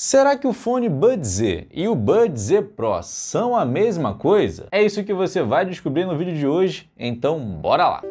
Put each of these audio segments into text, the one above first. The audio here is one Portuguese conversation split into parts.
Será que o fone Bud Z e o Bud Z Pro são a mesma coisa? É isso que você vai descobrir no vídeo de hoje, então bora lá!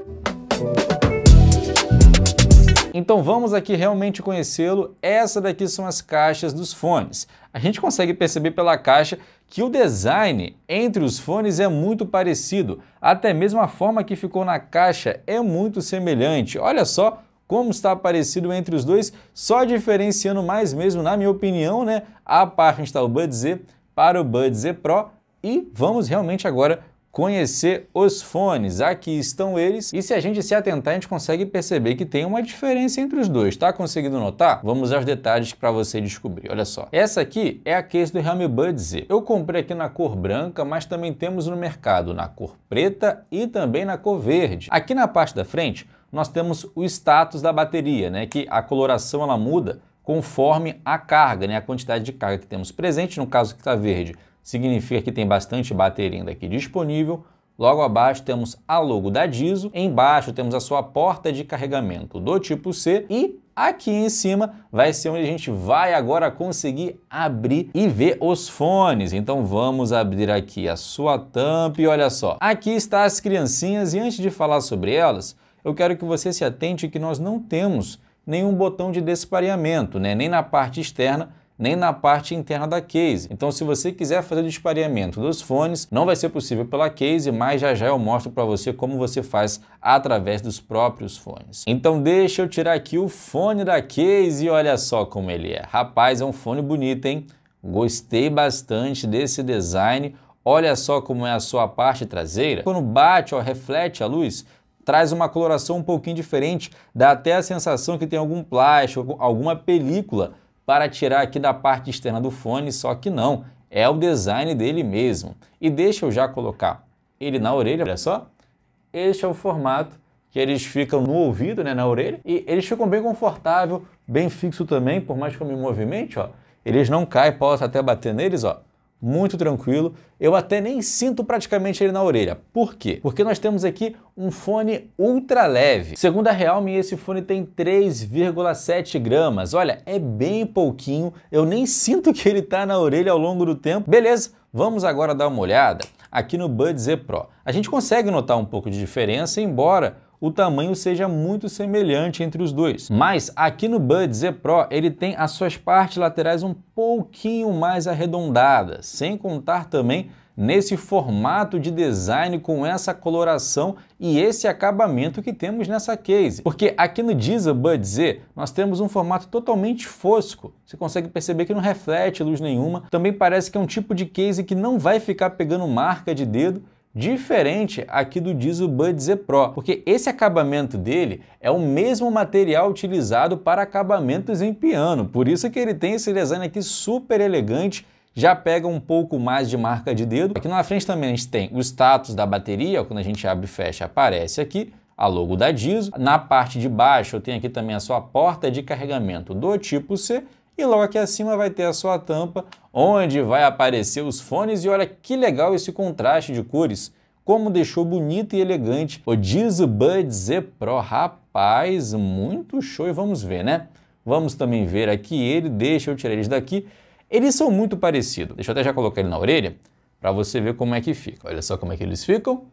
Então vamos aqui realmente conhecê-lo. Essa daqui são as caixas dos fones. A gente consegue perceber pela caixa que o design entre os fones é muito parecido. Até mesmo a forma que ficou na caixa é muito semelhante. Olha só como está parecido entre os dois, só diferenciando mais mesmo, na minha opinião, né, a parte está o Bud Z para o Bud Z Pro e vamos realmente agora conhecer os fones. Aqui estão eles e se a gente se atentar, a gente consegue perceber que tem uma diferença entre os dois, tá? Conseguindo notar? Vamos aos detalhes para você descobrir, olha só. Essa aqui é a case do Realme Bud Z. Eu comprei aqui na cor branca, mas também temos no mercado na cor preta e também na cor verde. Aqui na parte da frente, nós temos o status da bateria, né, que a coloração ela muda conforme a carga, né, a quantidade de carga que temos presente. No caso que está verde, significa que tem bastante bateria ainda aqui disponível. Logo abaixo temos a logo da DISO, embaixo temos a sua porta de carregamento do tipo C e aqui em cima vai ser onde a gente vai agora conseguir abrir e ver os fones. Então vamos abrir aqui a sua tampa e olha só, aqui está as criancinhas e antes de falar sobre elas, eu quero que você se atente que nós não temos nenhum botão de despareamento, né? nem na parte externa, nem na parte interna da case. Então, se você quiser fazer o despareamento dos fones, não vai ser possível pela case, mas já já eu mostro para você como você faz através dos próprios fones. Então, deixa eu tirar aqui o fone da case e olha só como ele é. Rapaz, é um fone bonito, hein? Gostei bastante desse design. Olha só como é a sua parte traseira. Quando bate ou reflete a luz, traz uma coloração um pouquinho diferente, dá até a sensação que tem algum plástico, alguma película para tirar aqui da parte externa do fone, só que não, é o design dele mesmo. E deixa eu já colocar ele na orelha, olha só. Este é o formato que eles ficam no ouvido, né, na orelha, e eles ficam bem confortável, bem fixo também, por mais que eu me movimente, ó. Eles não caem, posso até bater neles, ó muito tranquilo. Eu até nem sinto praticamente ele na orelha. Por quê? Porque nós temos aqui um fone ultra leve. Segundo a Realme, esse fone tem 3,7 gramas. Olha, é bem pouquinho. Eu nem sinto que ele está na orelha ao longo do tempo. Beleza, vamos agora dar uma olhada aqui no buds Z Pro. A gente consegue notar um pouco de diferença, embora o tamanho seja muito semelhante entre os dois. Mas aqui no Bud Z Pro ele tem as suas partes laterais um pouquinho mais arredondadas, sem contar também nesse formato de design com essa coloração e esse acabamento que temos nessa case. Porque aqui no Deezer Bud Z nós temos um formato totalmente fosco. Você consegue perceber que não reflete luz nenhuma. Também parece que é um tipo de case que não vai ficar pegando marca de dedo diferente aqui do Diesel Bud Z Pro, porque esse acabamento dele é o mesmo material utilizado para acabamentos em piano, por isso que ele tem esse design aqui super elegante, já pega um pouco mais de marca de dedo. Aqui na frente também a gente tem o status da bateria, quando a gente abre e fecha aparece aqui, a logo da Diesel. Na parte de baixo eu tenho aqui também a sua porta de carregamento do tipo C, e logo aqui acima vai ter a sua tampa, onde vai aparecer os fones e olha que legal esse contraste de cores, como deixou bonito e elegante o Deezer Bud Z Pro, rapaz, muito show e vamos ver, né? Vamos também ver aqui ele, deixa eu tirar eles daqui, eles são muito parecidos, deixa eu até já colocar ele na orelha, para você ver como é que fica, olha só como é que eles ficam,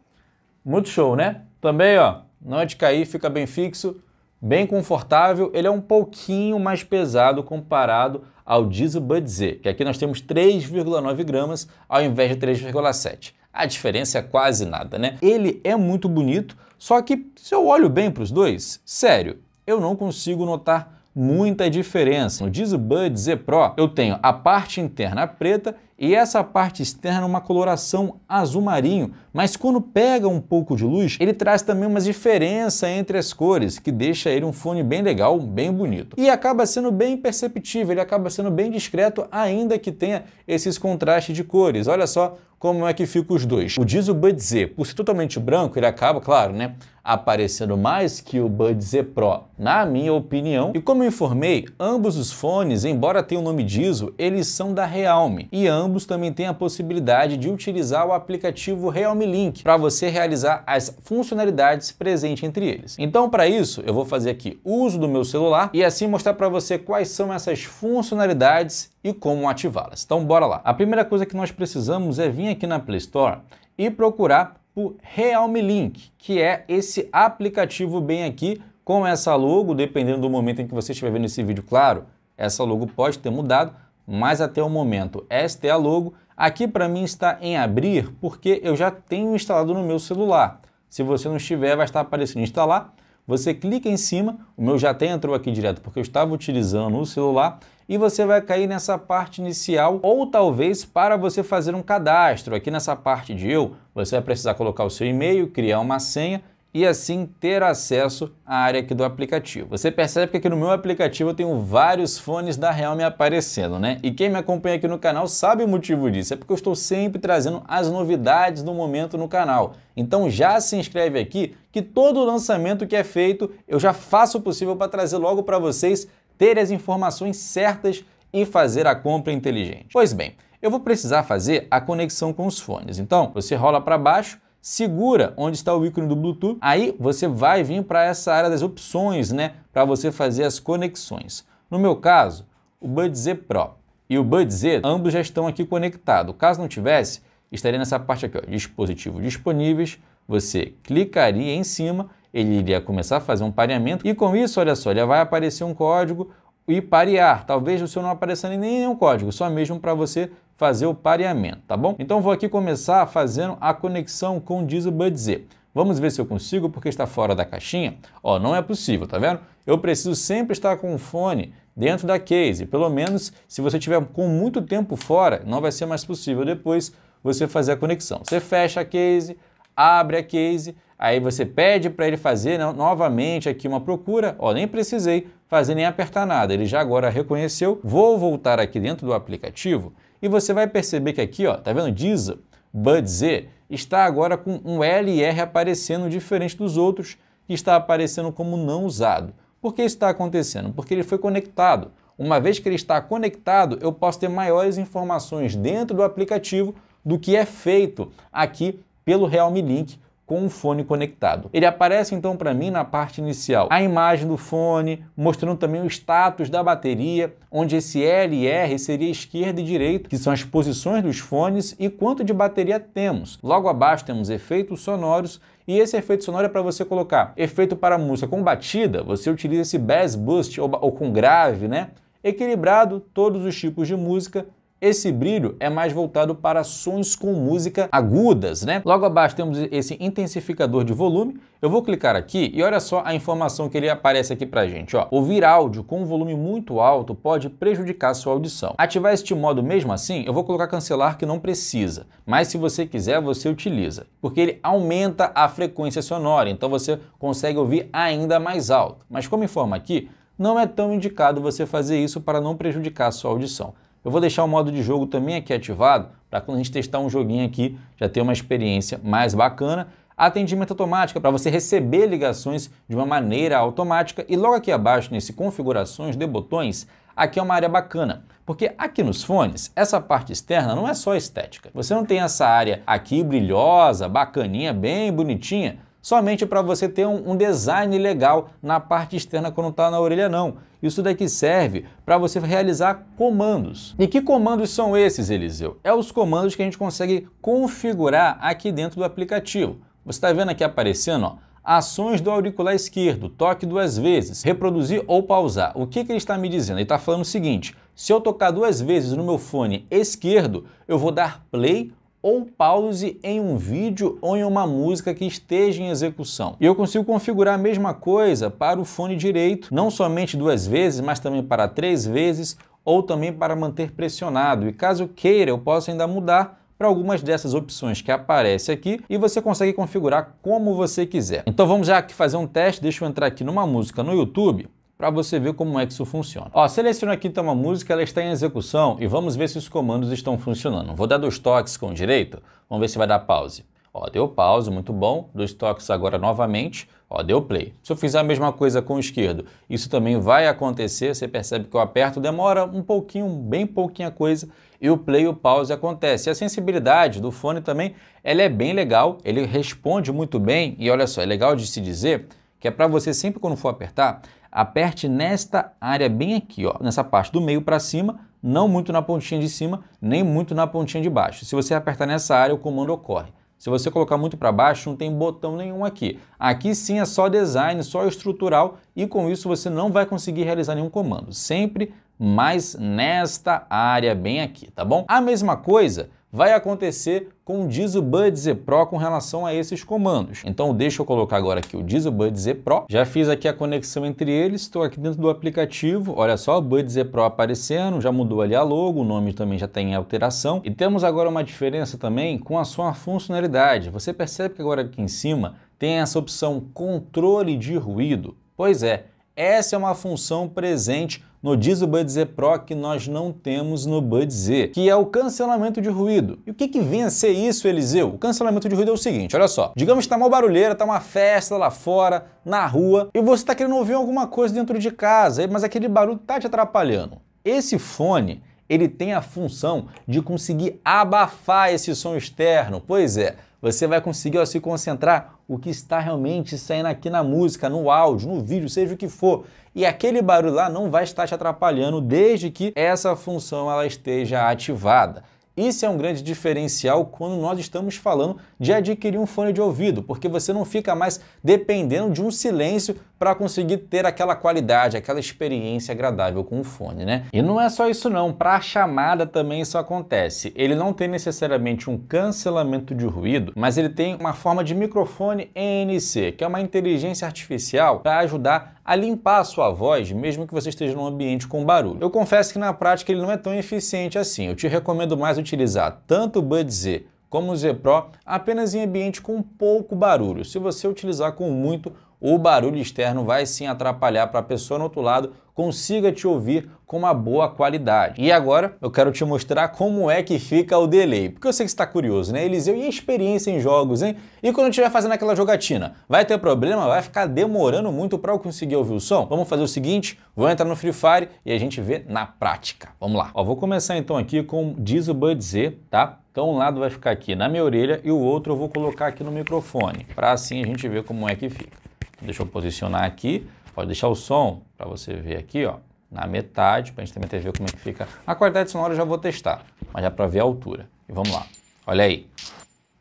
muito show, né? Também, ó, não é de cair, fica bem fixo, bem confortável, ele é um pouquinho mais pesado comparado ao diesel Bud Z, que aqui nós temos 3,9 gramas ao invés de 3,7. A diferença é quase nada, né? Ele é muito bonito, só que se eu olho bem para os dois, sério, eu não consigo notar muita diferença. No diesel Bud Z Pro eu tenho a parte interna preta e essa parte externa é uma coloração azul marinho, mas quando pega um pouco de luz, ele traz também uma diferença entre as cores, que deixa ele um fone bem legal, bem bonito. E acaba sendo bem perceptível, ele acaba sendo bem discreto, ainda que tenha esses contrastes de cores. Olha só como é que ficam os dois. O diesel Bud Z, por ser totalmente branco, ele acaba, claro, né, aparecendo mais que o Bud Z Pro, na minha opinião. E como eu informei, ambos os fones, embora tenham o nome Diesel, eles são da Realme. E ambos também têm a possibilidade de utilizar o aplicativo Realme Link para você realizar as funcionalidades presentes entre eles. Então, para isso, eu vou fazer aqui uso do meu celular e assim mostrar para você quais são essas funcionalidades e como ativá-las. Então, bora lá. A primeira coisa que nós precisamos é vir aqui na Play Store e procurar por Realme Link, que é esse aplicativo bem aqui com essa logo, dependendo do momento em que você estiver vendo esse vídeo, claro, essa logo pode ter mudado, mas até o momento esta é a logo. Aqui para mim está em abrir porque eu já tenho instalado no meu celular. Se você não estiver, vai estar aparecendo instalar. Você clica em cima, o meu já até entrou aqui direto porque eu estava utilizando o celular e você vai cair nessa parte inicial ou talvez para você fazer um cadastro. Aqui nessa parte de eu, você vai precisar colocar o seu e-mail, criar uma senha e assim ter acesso à área aqui do aplicativo. Você percebe que aqui no meu aplicativo eu tenho vários fones da Realme aparecendo, né? E quem me acompanha aqui no canal sabe o motivo disso, é porque eu estou sempre trazendo as novidades do momento no canal. Então já se inscreve aqui que todo lançamento que é feito eu já faço o possível para trazer logo para vocês ter as informações certas e fazer a compra inteligente. Pois bem, eu vou precisar fazer a conexão com os fones. Então, você rola para baixo, segura onde está o ícone do Bluetooth, aí você vai vir para essa área das opções, né, para você fazer as conexões. No meu caso, o Bud Z Pro e o Bud Z, ambos já estão aqui conectados. Caso não tivesse, estaria nessa parte aqui, ó, dispositivo disponíveis, você clicaria em cima ele iria começar a fazer um pareamento e com isso, olha só, ele vai aparecer um código e parear. Talvez o seu não apareça nem nenhum código, só mesmo para você fazer o pareamento, tá bom? Então vou aqui começar fazendo a conexão com o o Z. Vamos ver se eu consigo, porque está fora da caixinha. Ó, não é possível, tá vendo? Eu preciso sempre estar com o fone dentro da case. Pelo menos, se você tiver com muito tempo fora, não vai ser mais possível depois você fazer a conexão. Você fecha a case, abre a case, Aí você pede para ele fazer né, novamente aqui uma procura. Ó, nem precisei fazer nem apertar nada. Ele já agora reconheceu. Vou voltar aqui dentro do aplicativo e você vai perceber que aqui, ó, tá vendo? Diesel, Budz está agora com um LR aparecendo diferente dos outros que está aparecendo como não usado. Por que isso está acontecendo? Porque ele foi conectado. Uma vez que ele está conectado, eu posso ter maiores informações dentro do aplicativo do que é feito aqui pelo Realme Link com o fone conectado. Ele aparece então para mim na parte inicial a imagem do fone, mostrando também o status da bateria, onde esse L e R seria esquerda e direita, que são as posições dos fones e quanto de bateria temos. Logo abaixo temos efeitos sonoros e esse efeito sonoro é para você colocar efeito para música com batida, você utiliza esse bass boost ou, ou com grave, né? Equilibrado todos os tipos de música esse brilho é mais voltado para sons com música agudas, né? Logo abaixo temos esse intensificador de volume. Eu vou clicar aqui e olha só a informação que ele aparece aqui pra gente, ó. Ouvir áudio com um volume muito alto pode prejudicar sua audição. Ativar este modo mesmo assim, eu vou colocar cancelar que não precisa, mas se você quiser, você utiliza, porque ele aumenta a frequência sonora, então você consegue ouvir ainda mais alto. Mas como informa aqui, não é tão indicado você fazer isso para não prejudicar sua audição. Eu vou deixar o modo de jogo também aqui ativado para quando a gente testar um joguinho aqui já ter uma experiência mais bacana. Atendimento automático é para você receber ligações de uma maneira automática e logo aqui abaixo nesse configurações de botões aqui é uma área bacana, porque aqui nos fones, essa parte externa não é só estética. Você não tem essa área aqui brilhosa, bacaninha, bem bonitinha, somente para você ter um, um, design legal na parte externa quando está na orelha não. Isso daqui serve para você realizar comandos. E que comandos são esses, Eliseu? É os comandos que a gente consegue configurar aqui dentro do aplicativo. Você está vendo aqui aparecendo, ó, ações do auricular esquerdo, toque duas vezes, reproduzir ou pausar. O que, que ele está me dizendo? Ele está falando o seguinte, se eu tocar duas vezes no meu fone esquerdo, eu vou dar play ou pause em um vídeo ou em uma música que esteja em execução. E eu consigo configurar a mesma coisa para o fone direito, não somente duas vezes, mas também para três vezes ou também para manter pressionado. E caso queira, eu posso ainda mudar para algumas dessas opções que aparece aqui e você consegue configurar como você quiser. Então vamos já aqui fazer um teste, deixa eu entrar aqui numa música no YouTube para você ver como é que isso funciona. Ó, seleciono aqui então uma música, ela está em execução e vamos ver se os comandos estão funcionando. Vou dar dois toques com o direito, vamos ver se vai dar pause. Ó, deu pause, muito bom. Dois toques agora novamente, ó, deu play. Se eu fizer a mesma coisa com o esquerdo, isso também vai acontecer. Você percebe que eu aperto, demora um pouquinho, bem pouquinha coisa, e o play e o pause acontece. E a sensibilidade do fone também, ela é bem legal, ele responde muito bem. E olha só, é legal de se dizer que é para você sempre quando for apertar, aperte nesta área bem aqui, ó, nessa parte do meio para cima, não muito na pontinha de cima, nem muito na pontinha de baixo. Se você apertar nessa área, o comando ocorre. Se você colocar muito para baixo, não tem botão nenhum aqui. Aqui sim é só design, só estrutural e com isso você não vai conseguir realizar nenhum comando. Sempre mas nesta área bem aqui, tá bom? A mesma coisa vai acontecer com o Diesel Bud Z Pro com relação a esses comandos. Então deixa eu colocar agora aqui o Diesel Bud Z Pro. Já fiz aqui a conexão entre eles, estou aqui dentro do aplicativo, olha só o Bud Z Pro aparecendo, já mudou ali a logo, o nome também já tem alteração. E temos agora uma diferença também com a sua funcionalidade. Você percebe que agora aqui em cima tem essa opção controle de ruído. Pois é, essa é uma função presente no diesel Z Pro que nós não temos no Z, que é o cancelamento de ruído. E o que, que vem a ser isso, Eliseu? O cancelamento de ruído é o seguinte, olha só. Digamos que tá uma barulheira, tá uma festa lá fora, na rua, e você tá querendo ouvir alguma coisa dentro de casa, mas aquele barulho tá te atrapalhando. Esse fone, ele tem a função de conseguir abafar esse som externo. Pois é, você vai conseguir ó, se concentrar o que está realmente saindo aqui na música, no áudio, no vídeo, seja o que for. E aquele barulho lá não vai estar te atrapalhando desde que essa função ela esteja ativada. Isso é um grande diferencial quando nós estamos falando de adquirir um fone de ouvido, porque você não fica mais dependendo de um silêncio para conseguir ter aquela qualidade, aquela experiência agradável com o fone, né? E não é só isso não, para a chamada também isso acontece. Ele não tem necessariamente um cancelamento de ruído, mas ele tem uma forma de microfone ANC, que é uma inteligência artificial para ajudar a limpar a sua voz, mesmo que você esteja num ambiente com barulho. Eu confesso que na prática ele não é tão eficiente assim. Eu te recomendo mais utilizar tanto o Bud Z como o Z Pro apenas em ambiente com pouco barulho. Se você utilizar com muito, o barulho externo vai sim atrapalhar para a pessoa no outro lado consiga te ouvir com uma boa qualidade. E agora eu quero te mostrar como é que fica o delay, porque eu sei que está curioso, né, Eliseu? E experiência em jogos, hein? E quando estiver fazendo aquela jogatina, vai ter problema? Vai ficar demorando muito para eu conseguir ouvir o som? Vamos fazer o seguinte, vou entrar no Free Fire e a gente vê na prática. Vamos lá. Ó, vou começar então aqui com diz o Bud Z, tá? Então um lado vai ficar aqui na minha orelha e o outro eu vou colocar aqui no microfone, para assim a gente ver como é que fica. Deixa eu posicionar aqui. Pode deixar o som para você ver aqui, ó, na metade, para a gente também ter ver como é que fica. A qualidade sonora eu já vou testar, mas já para ver a altura. E vamos lá. Olha aí.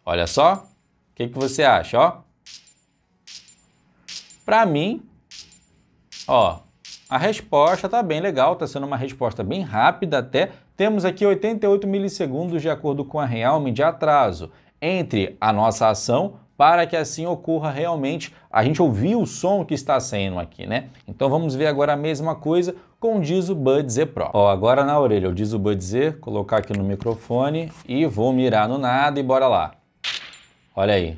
Olha só. O que, que você acha, ó? Para mim, ó, a resposta está bem legal, está sendo uma resposta bem rápida até. Temos aqui 88 milissegundos de acordo com a Realme de atraso entre a nossa ação para que assim ocorra realmente a gente ouvir o som que está saindo aqui, né? Então vamos ver agora a mesma coisa com o Dizu Bud Z Pro. Ó, agora na orelha o Dizu Bud Z, colocar aqui no microfone e vou mirar no nada e bora lá. Olha aí.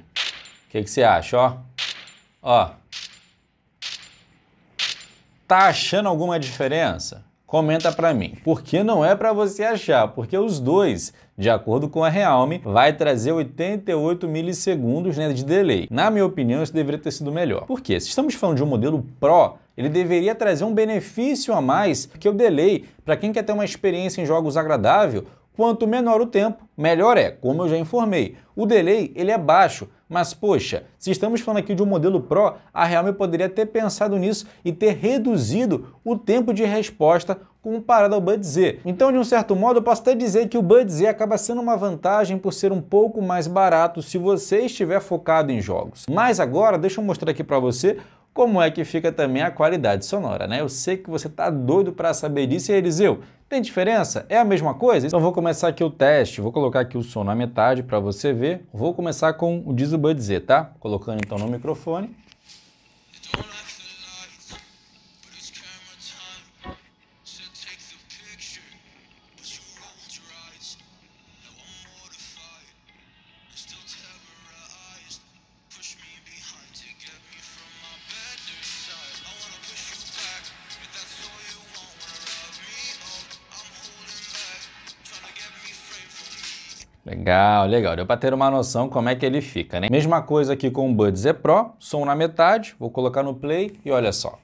O que, que você acha, ó? Ó. Tá achando alguma diferença? Comenta para mim, porque não é para você achar, porque os dois, de acordo com a Realme, vai trazer 88 milissegundos né, de delay. Na minha opinião, isso deveria ter sido melhor. Por quê? Se estamos falando de um modelo Pro, ele deveria trazer um benefício a mais, porque o delay, para quem quer ter uma experiência em jogos agradável, quanto menor o tempo, melhor é, como eu já informei. O delay ele é baixo, mas poxa, se estamos falando aqui de um modelo Pro, a Realme poderia ter pensado nisso e ter reduzido o tempo de resposta comparado ao Bud Z. Então, de um certo modo, eu posso até dizer que o Bud Z acaba sendo uma vantagem por ser um pouco mais barato se você estiver focado em jogos. Mas agora, deixa eu mostrar aqui para você como é que fica também a qualidade sonora, né? Eu sei que você tá doido para saber disso e Eliseu, tem diferença? É a mesma coisa? Então vou começar aqui o teste, vou colocar aqui o som na metade para você ver. Vou começar com o Diz o Z, tá? Colocando então no microfone. Então, Legal, legal. Deu para ter uma noção como é que ele fica, né? Mesma coisa aqui com o buds e Pro, som na metade, vou colocar no play e olha só.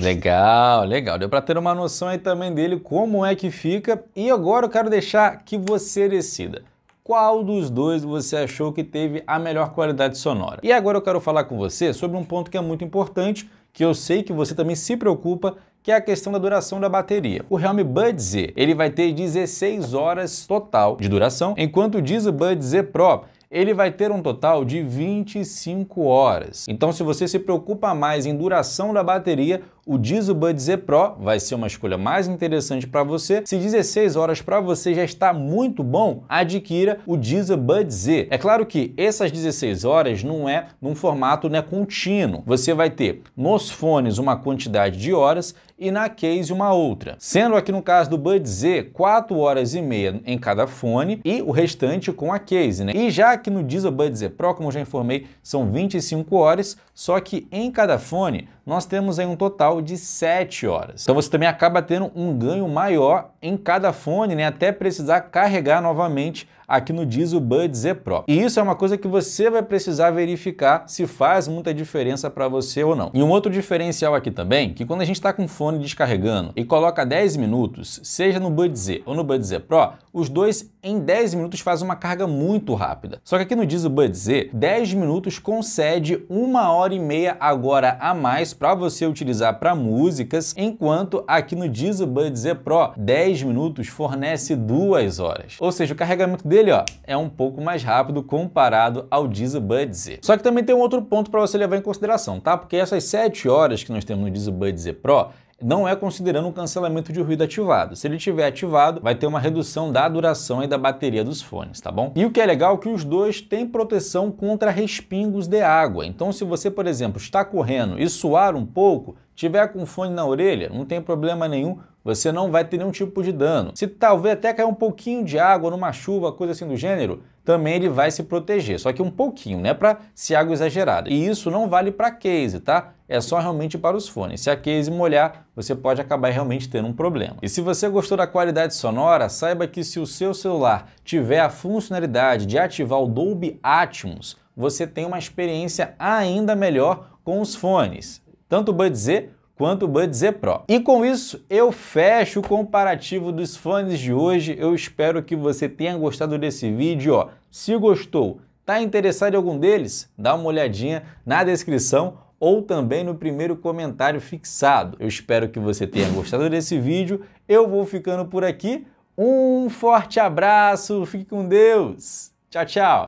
Legal, legal. Deu para ter uma noção aí também dele como é que fica. E agora eu quero deixar que você decida qual dos dois você achou que teve a melhor qualidade sonora. E agora eu quero falar com você sobre um ponto que é muito importante, que eu sei que você também se preocupa, que é a questão da duração da bateria. O Realme Bud Z, ele vai ter 16 horas total de duração, enquanto o Diesel Bud Z Pro ele vai ter um total de 25 horas. Então, se você se preocupa mais em duração da bateria, o Diesel Bud Z Pro vai ser uma escolha mais interessante para você. Se 16 horas para você já está muito bom, adquira o Diesel Bud Z. É claro que essas 16 horas não é num formato né, contínuo. Você vai ter nos fones uma quantidade de horas e na case uma outra. Sendo aqui no caso do Bud Z, 4 horas e meia em cada fone e o restante com a case, né? E já que no Diesel Bud Z Pro, como já informei, são 25 horas, só que em cada fone nós temos aí um total de 7 horas. Então você também acaba tendo um ganho maior em cada fone, né, até precisar carregar novamente aqui no Diesel Bud Z é Pro. E isso é uma coisa que você vai precisar verificar se faz muita diferença para você ou não. E um outro diferencial aqui também, que quando a gente está com o fone descarregando e coloca 10 minutos, seja no Bud Z ou no Bud Z Pro, os dois em 10 minutos faz uma carga muito rápida. Só que aqui no Diesel Bud Z, 10 minutos concede uma hora e meia agora a mais para você utilizar para músicas, enquanto aqui no Diesel Bud Z Pro, 10 minutos fornece duas horas. Ou seja, o carregamento dele dele ó, é um pouco mais rápido comparado ao Diesel Bud Z. Só que também tem um outro ponto para você levar em consideração, tá? Porque essas 7 horas que nós temos no Diesel Bud Z Pro não é considerando o cancelamento de ruído ativado. Se ele tiver ativado, vai ter uma redução da duração e da bateria dos fones, tá bom? E o que é legal é que os dois têm proteção contra respingos de água. Então, se você, por exemplo, está correndo e suar um pouco, Tiver com fone na orelha, não tem problema nenhum, você não vai ter nenhum tipo de dano. Se talvez até cair um pouquinho de água numa chuva, coisa assim do gênero, também ele vai se proteger, só que um pouquinho, né, para se água exagerada. E isso não vale para case, tá? É só realmente para os fones. Se a case molhar, você pode acabar realmente tendo um problema. E se você gostou da qualidade sonora, saiba que se o seu celular tiver a funcionalidade de ativar o Dolby Atmos, você tem uma experiência ainda melhor com os fones tanto o Bud Z quanto o Bud Z Pro. E com isso eu fecho o comparativo dos fones de hoje. Eu espero que você tenha gostado desse vídeo. Ó. Se gostou, tá interessado em algum deles? Dá uma olhadinha na descrição ou também no primeiro comentário fixado. Eu espero que você tenha gostado desse vídeo. Eu vou ficando por aqui. Um forte abraço, fique com Deus. Tchau, tchau.